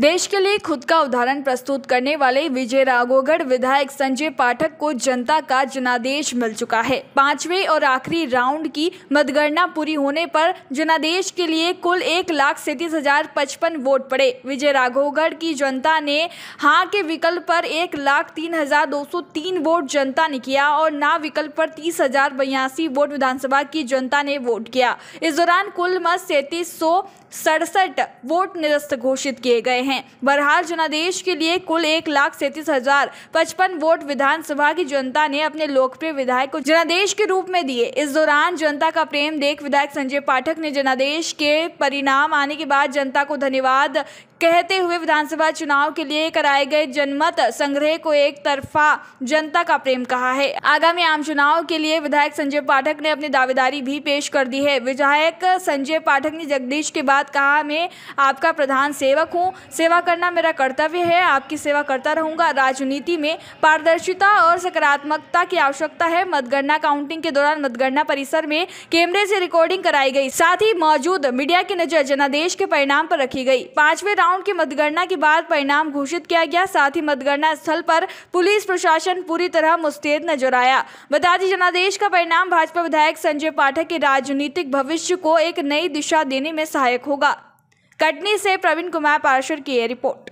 देश के लिए खुद का उदाहरण प्रस्तुत करने वाले विजय राघोगढ़ विधायक संजय पाठक को जनता का जनादेश मिल चुका है पांचवें और आखिरी राउंड की मतगणना पूरी होने पर जनादेश के लिए कुल एक लाख सैंतीस हजार पचपन वोट पड़े विजय राघोगढ़ की जनता ने हाँ के विकल्प पर एक लाख तीन हजार दो सौ तीन वोट जनता ने किया और ना विकल्प पर तीस हजार बयासी वोट विधानसभा की जनता ने वोट किया इस दौरान कुल मत सैतीस सौ सड़सठ वोट निरस्त घोषित किए गए हैं हैं बहरहाल जनादेश के लिए कुल एक लाख सैतीस हजार पचपन वोट विधानसभा की जनता ने अपने लोकप्रिय विधायक को जनादेश के रूप में दिए इस दौरान जनता का प्रेम देख विधायक संजय पाठक ने जनादेश के परिणाम आने के बाद जनता को धन्यवाद कहते हुए विधानसभा चुनाव के लिए कराए गए जनमत संग्रह को एक तरफा जनता का प्रेम कहा है आगामी आम चुनाव के लिए विधायक संजय पाठक ने अपनी दावेदारी भी पेश कर दी है विधायक संजय पाठक ने जगदीश के बाद कहा मैं आपका प्रधान सेवक हूँ सेवा करना मेरा कर्तव्य है आपकी सेवा करता रहूंगा राजनीति में पारदर्शिता और सकारात्मकता की आवश्यकता है मतगणना काउंटिंग के दौरान मतगणना परिसर में कैमरे से रिकॉर्डिंग कराई गई साथ ही मौजूद मीडिया की नजर जनादेश के परिणाम पर रखी गई पांचवें राउंड की मतगणना के बाद परिणाम घोषित किया गया साथ ही मतगणना स्थल पर पुलिस प्रशासन पूरी तरह मुस्तैद नजर आया बता दी जनादेश का परिणाम भाजपा विधायक संजय पाठक के राजनीतिक भविष्य को एक नई दिशा देने में सहायक होगा कटनी से प्रवीण कुमार पाराशर की रिपोर्ट